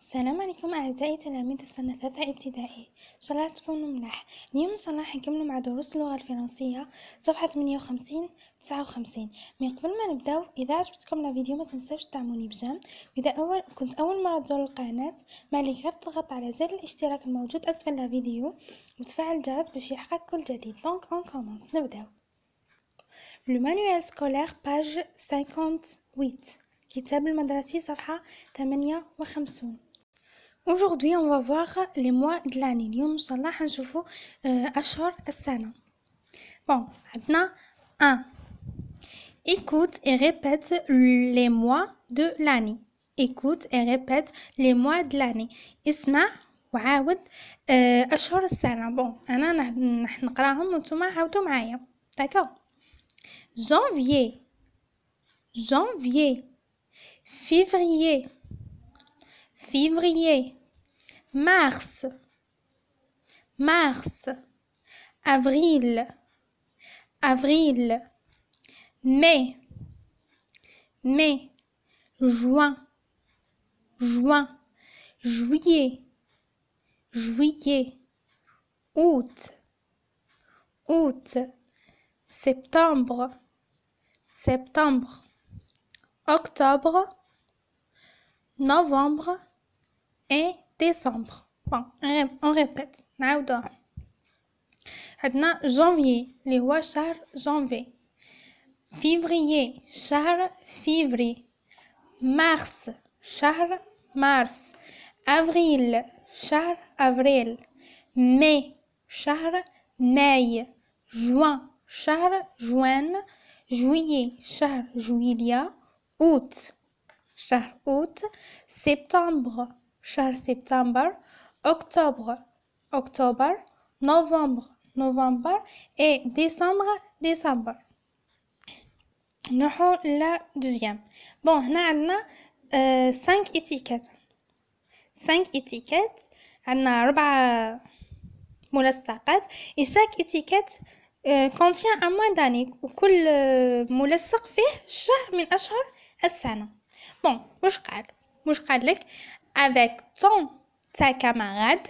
السلام عليكم أعزائي تلاميذ السنة الثالثة ابتدائي إن شاء الله تكونوا ملاح اليوم إن شاء الله حنكملوا مع دروس اللغة الفرنسية صفحة ثمانية وخمسين تسعة وخمسين من قبل ما نبداو إذا عجبتكم الفيديو ما تنساوش تدعموني بجام وإذا أول كنت أول مرة تزور القناة مالك غير تضغط على زر الاشتراك الموجود أسفل الفيديو وتفعل الجرس باش يلحقك كل جديد دونك أون كومونس نبداو لو مانويل سكولير باج 58 كتاب المدرسي صفحة 58 Aujourd'hui, on va voir les mois de l'année. اليوم إن شاء الله mois de l'année. Bon, عندنا 1. Écoute et répète les mois de l'année. Écoute et répète les mois de l'année. اسمع وعاود de l'année. Bon, أنا راح نقراهم وانتم عاودوا معايا. D'accord Janvier. Janvier. Février février, mars, mars, avril, avril, mai, mai, juin, juin, juillet, juillet, août, août, septembre, septembre, octobre, novembre, et décembre bon on répète Maintenant, janvier Les rois, char, janvier février charles février mars char, mars avril char, avril mai charles mai. juin char, juin juillet char, juillet août char, août septembre Cher septembre, octobre, octobre, novembre, novembre et décembre, décembre. Nous avons la deuxième. Bon, nous euh, avons cinq étiquettes, cinq étiquettes, nous avons 4 étiquettes et Chaque étiquette euh, contient un mois d'année ou que le moulin sec fait un mois de l'année. Bon, je vais avec ton, ta camarade,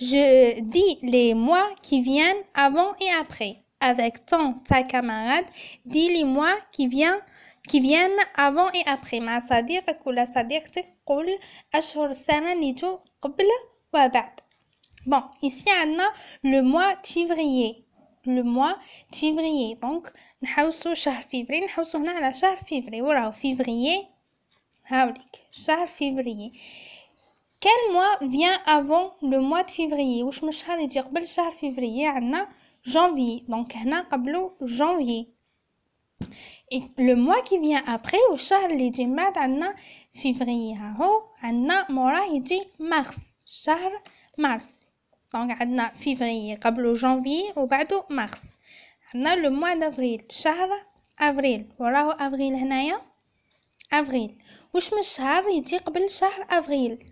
je dis les mois qui viennent avant et après. Avec ton, ta camarade, dis les mois qui viennent qui viennent avant et après Ma صديقك kula صديقتك قول أشهر sana qbl Bon, ici on a le mois de février le mois de février donc نحوسو شهر فيفري نحوسو هنا على شهر février. Voilà, فيفري هاوليك شهر février quel mois vient avant le mois de février واش من شهر يجي قبل شهر عندنا janvier donc هنا janvier et le mois qui vient après au اللي يجي بعد عندنا février ها هو عندنا مورا يجي mars شهر مارس دونك عندنا février قبل janvier وبعده mars عندنا le mois d'avril شهر avril وراه oh, avril. هنايا hein? je واش من شهر يجي قبل شهر avril.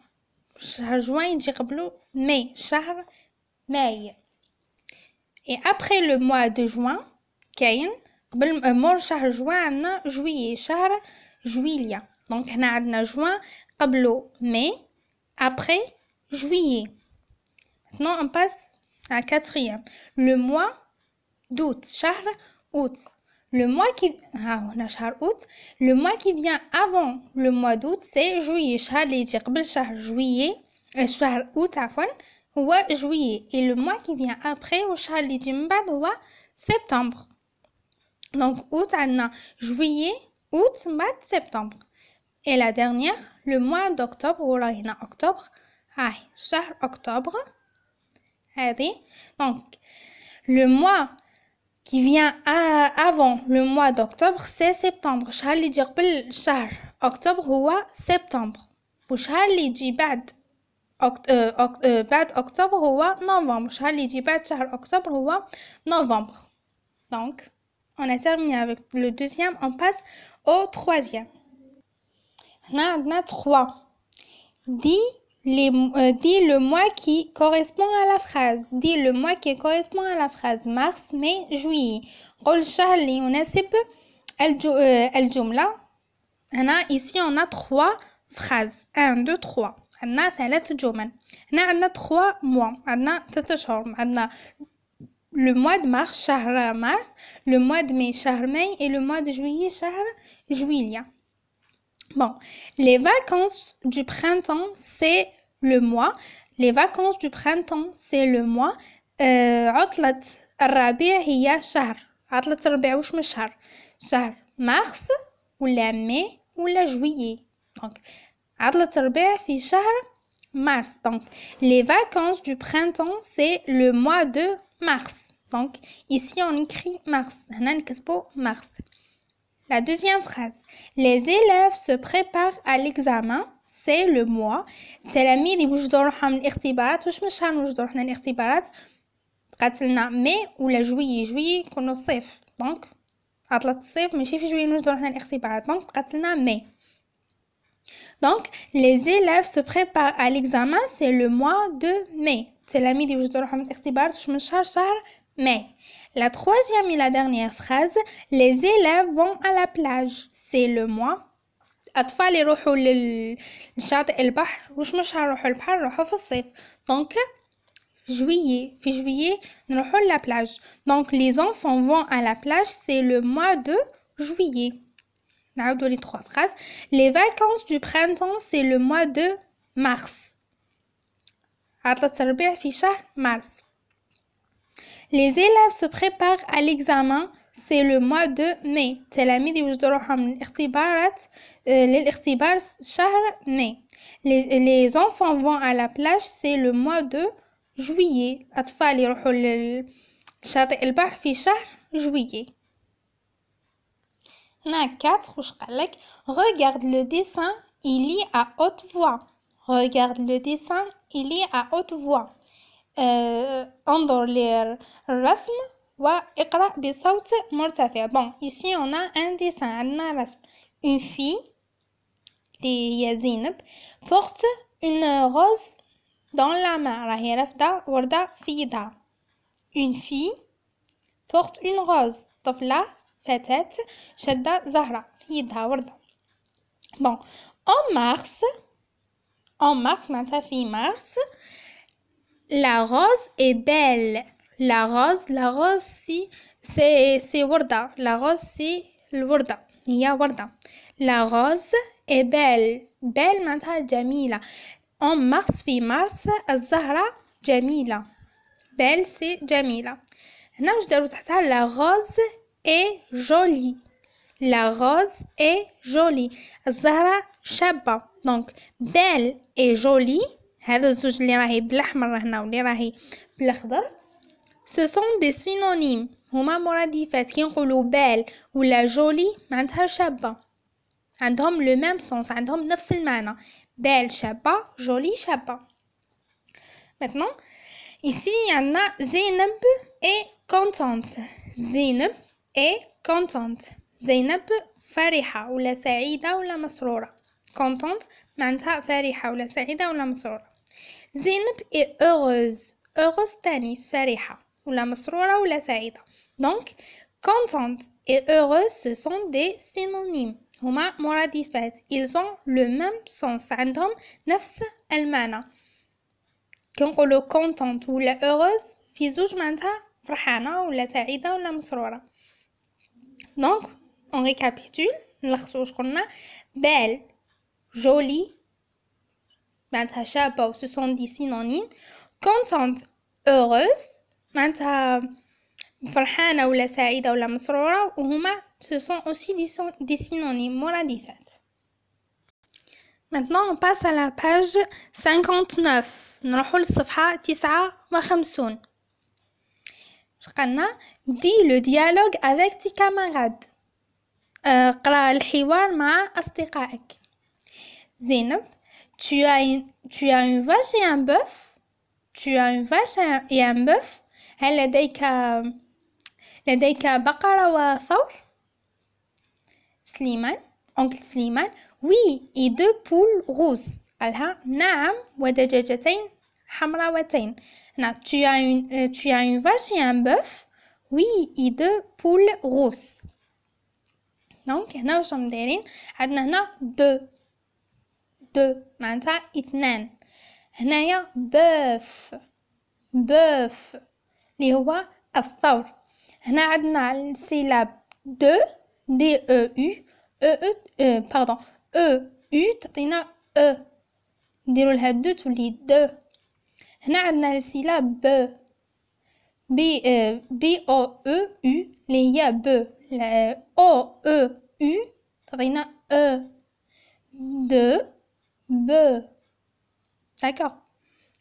j'ai joint Gilbert May, Charles May, et après le mois de juin, Cain, euh, mon Charles juin juillet char Julia, donc nada juin Gilbert May après juillet. Maintenant on passe à quatrième, le mois d'août, Charles août. Le mois qui ah, août. Le mois qui vient avant le mois d'août c'est juillet. char اللي يجي juillet, char août ou juillet et le mois qui vient après au شهر septembre. Donc août عندنا juillet, août mat septembre. Et la dernière le mois d'octobre ou octobre. ah char octobre. هذه donc le mois qui vient avant le mois d'octobre, c'est septembre. Charlie dire que le char octobre ou septembre. Pour Charlie dit euh, euh, bad octobre ou novembre. Charlie octobre ou novembre. Donc, on a terminé avec le deuxième, on passe au troisième. On a trois. Dit les, euh, dis le mois qui correspond à la phrase. Dis le mois qui correspond à la phrase. Mars, mai, juillet. قل شهر اللي يناسب الجملة. هنا ici on a trois phrases. 1, 2, 3. عندنا ثلاث جمل. هنا عندنا 3 mois. عندنا 3 شهور. عندنا le mois de mars, شهر مارس. Le mois de mai, شهر ماي. Et le mois de juillet, شهر juillet. Bon, les vacances du printemps, c'est le mois. Les vacances du printemps, c'est le mois. Euh, عطلة الربيع هي شهر عطلة الربيع من شهر شهر مارس ولا ماي ولا juillet. mars. Donc, les vacances du printemps, c'est le mois de mars. Donc, ici, on écrit mars. mars. La deuxième phrase, les élèves se préparent à l'examen, c'est le mois. التلاميذ يوجدوا روحهم الاختبارات واش مش غنوجدوا روحنا الاختبارات بقات لنا مي ولا جويي جويي كنا الصيف دونك عطلة الصيف ماشي في جويي نوجدوا روحنا الاختبارات دونك بقات لنا مي Donc, les élèves se préparent à l'examen, c'est le mois de mai. التلاميذ يوجدوا روحهم الاختبارات واش من شهر شهر ماي la troisième et la dernière phrase, les élèves vont à la plage. C'est le mois. donc يروحوا للشاطئ البحر juillet plage donc les enfants vont à la plage c'est le mois de juillet نعاودوا les trois phrases les vacances du printemps c'est le mois de mars c'est mars. Les élèves se préparent à l'examen. C'est le mois de mai. تلاميذ l'examen, روحهم le للاختبار شهر mai. Les, enfants vont à la plage. C'est le mois de juillet. الأطفال يروحوا للشاطئ البحر في شهر juillet. هنا 4 واش regarde le dessin il lit à haute voix regarde le dessin il lit à haute voix euh, انظر للرسم واقرأ بصوت مرتفع بون ici on a un dessin عندنا رسم une fille اللي هي زينب porte une rose dans la main راهي رافدة وردة في يدها une fille porte une rose طفلة فتاة شادة زهرة في يدها وردة بون en mars en mars معناتها في مارس euh, La rose est belle. La rose, la rose, si, c'est, c'est La rose, c'est Warda. Il y a Warda. La rose est belle. Belle, maintenant, Jamila. En mars, fin mars, Zahra, Jamila. Belle, c'est Jamila. Maintenant, je la rose est jolie. La rose est jolie. Zahra, Shabba. Donc, belle et jolie. هذا الزوج اللي راهي بالاحمر هنا واللي راهي بالاخضر سو سون دي سينونيم هما مرادفات كي نقولوا بال ولا جولي معناتها شابه عندهم لو ميم سونس عندهم نفس المعنى بال شابه جولي شابه مثلا ici عندنا زينب اي contente زينب اي contente زينب فرحه ولا سعيده ولا مسروره contente معناتها فرحه ولا سعيده ولا مسروره زينب heureuse heureuse تاني فرحة ولا مسرورة ولا سعيدة donc contente et heureuse ce sont des synonymes هما مرادفات ils ont le même sens عندهم نفس المعنى كنقولوا contente ولا heureuse في زوج معناتها فرحانة ولا سعيدة ولا مسرورة donc on récapitule نلخصو واش قلنا belle jolie معناتها شابة و سو دي سينونيم كونتونت heureuse معناتها فرحانة ولا سعيدة ولا مسرورة وهما هما sont aussi دي سينونيم مرادفات maintenant on passe à la page 59 نروحو للصفحة تسعة وخمسون مش قلنا دي لو ديالوج افيك تي كاماراد قرا الحوار مع اصدقائك زينب Tu as une, tu as une vache et un bœuf tu as une vache et un bœuf هل لديك لديك بقرة وثور سليمان أنكل سليمان وي اي دو بول غوز قالها نعم ودجاجتين حمراوتين هنا نعم، tu as une euh, tu as une vache et un bœuf وي اي دو بول غوز دونك هنا واش راهم دايرين عندنا هنا دو دو معناتها اثنان هنايا بوف بوف اللي هو الثور هنا عندنا السيلاب دو دي او او او او باردون او او تعطينا او نديرو لها دو تولي دو هنا عندنا السيلاب ب بي بي او او او اللي هي ب او او او تعطينا او دو be, D'accord.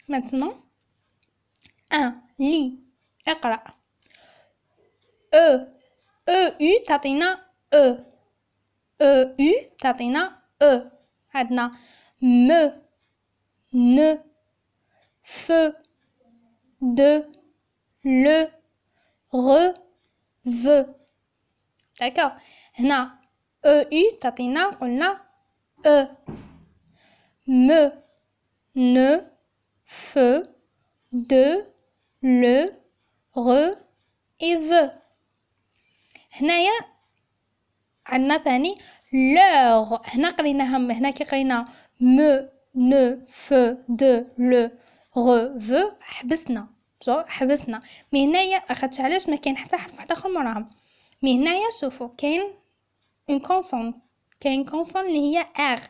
Maintenant, un lit. Ekra. E. E. U. Tatina. E. E. U. Tatina. E. Adna. me. Ne. Feu. De. Le. Re. Ve. D'accord. Na. E. U. Tatina. On a. E. me, ne, feu, de, le, re et ve. هنايا عندنا ثاني لوغ هنا قريناها هنا كي قرينا م ن ف د ل غ ف حبسنا جو حبسنا مي هنايا اخذت علاش ما كاين حتى حرف واحد اخر موراهم مي هنايا شوفوا كاين اون كونسون كاين كونسون اللي هي اغ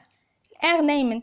الاغ دائما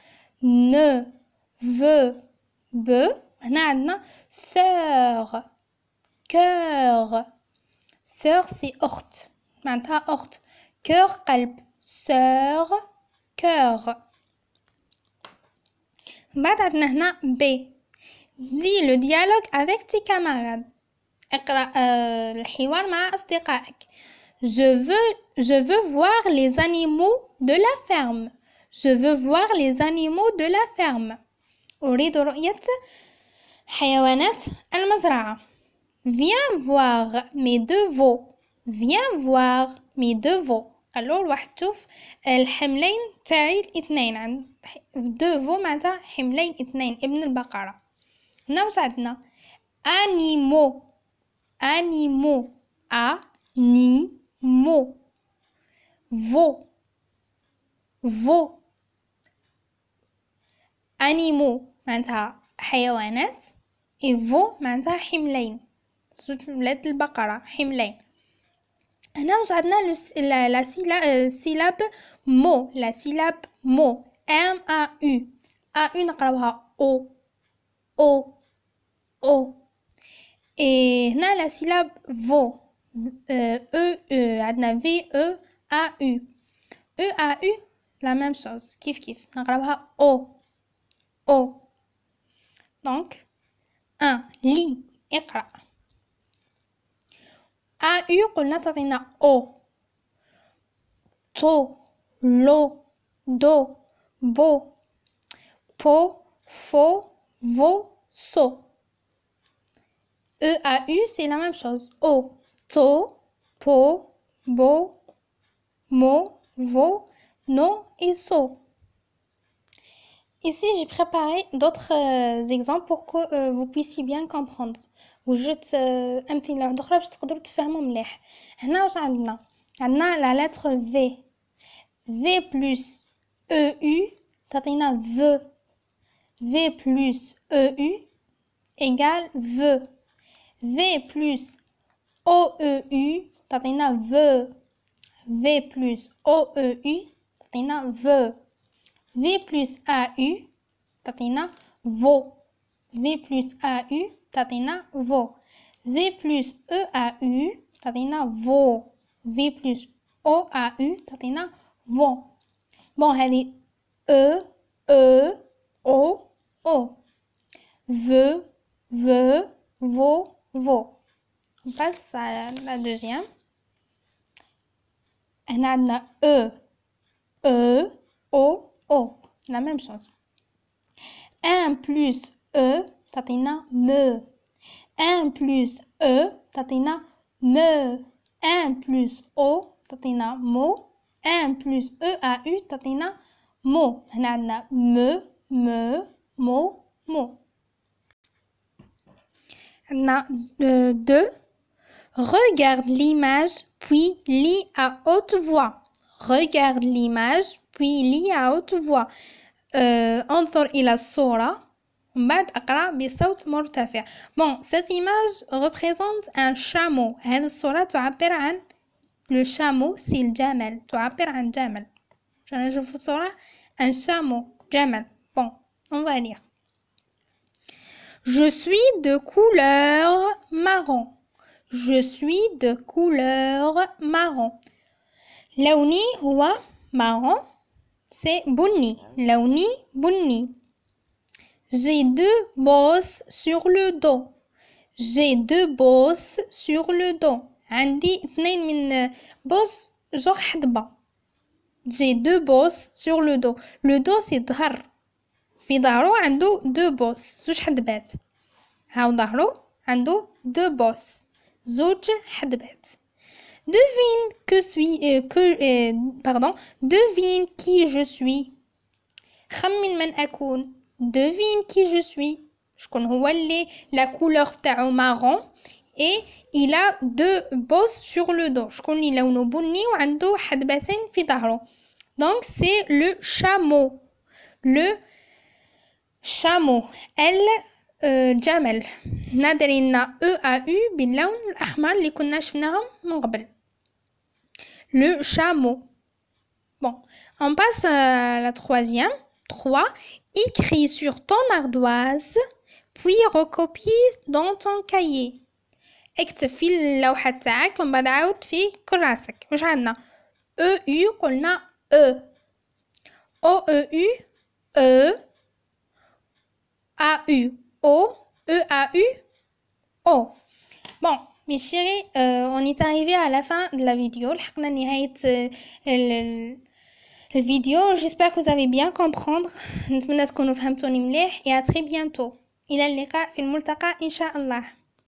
ne veut. be هنا عندنا sœur cœur sœur c'est hort maintenant hort cœur قلب sœur cœur بعد عندنا هنا le Dis avec tes camarades euh, je je veux voir les animaux de la ferme je veux voir les animaux de la ferme. أريد رؤية حيوانات المزرعة. Viens voir mes deux veaux. Viens voir mes deux veaux. Alors, واحد تشوف الحملين تاعي الاثنين عند دو فو معناتها حملين اثنين ابن البقرة هنا واش عندنا انيمو انيمو ا ني مو فو فو Animo euh, on a et un veau, on a un C'est une la bakara, la syllabe mot. La syllabe mot. M-A-U. A-U, on O. O. O. Et la syllabe VO. E-U. E, e, e, a V-E-A-U. E-A-U, la même chose. kif kif. On O. O. Donc, 1. Li. اقرأ. A U on تعطينا O. To. Lo. Do. Bo. Po. Fo. Vo. So. E A U, c'est la même chose. O. To. Po. Bo. Mo. Vo. No et so. Ici, j'ai préparé d'autres euh, exemples pour que euh, vous puissiez bien comprendre. vous jette euh, un petit peu d'autres pour que vous puissiez faire mon mlech. la lettre V. V plus EU, cest V. V plus EU égale V. V plus OEU, cest V. V plus OEU, cest V. V plus AU, tatina, vo. V plus AU, tatina, vo. V plus EAU, tatina, vo. V plus O-A-U, OAU, tatina, vo. Bon, elle est E, E, O, O. V, V, vo, vo. On passe à la deuxième. Elle a E, E, O. O. La même chose. 1 plus E, tatina me. 1 plus E, tatina me. 1 plus O, tatina mo. 1 plus E, A, U, tatina mo. هنا me, me, mo, mo. 2. E, Regarde l'image, puis lis à haute voix. Regarde l'image, puis y à haute voix euh, il a الصورة un bon cette image représente un chameau hein, le chameau c'est le Tu تعبر le Jamel. je un chameau Jamel. bon on va lire je suis de couleur marron je suis de couleur marron لوني هو marron س بني لوني بني j'ai deux bosses sur le dos j'ai deux bosses sur le dos عندي اثنين من بوس جو حدبة j'ai deux bosses sur le dos le dos c'est ظهر في ظهرو عندو دو بوس زوج حدبات هاو ظهرو عندو دو بوس زوج حدبات Devine que suis euh, euh, pardon, devine qui je suis. Devine qui je suis. Je connais la couleur marron et il a deux bosses sur le dos. il la Donc c'est le chameau. Le chameau. Elle جمل نادرين A A U bin le chameau. Bon, on passe à la troisième. 3. Écris sur ton ardoise, puis recopie dans ton cahier. اكتب اللوحة تاعك ومن بعد عاود في كراسك واش عندنا او a قلنا e ».« e. O, E, U »« E »« A, U »« O »« E, A, U »« O e, » mais chérie, on est arrivé à la fin de la vidéo. La vidéo, j'espère que vous avez bien comprendre. Nous vous souhaitons que et à très bientôt. Il y a le cas dans le Inch'Allah.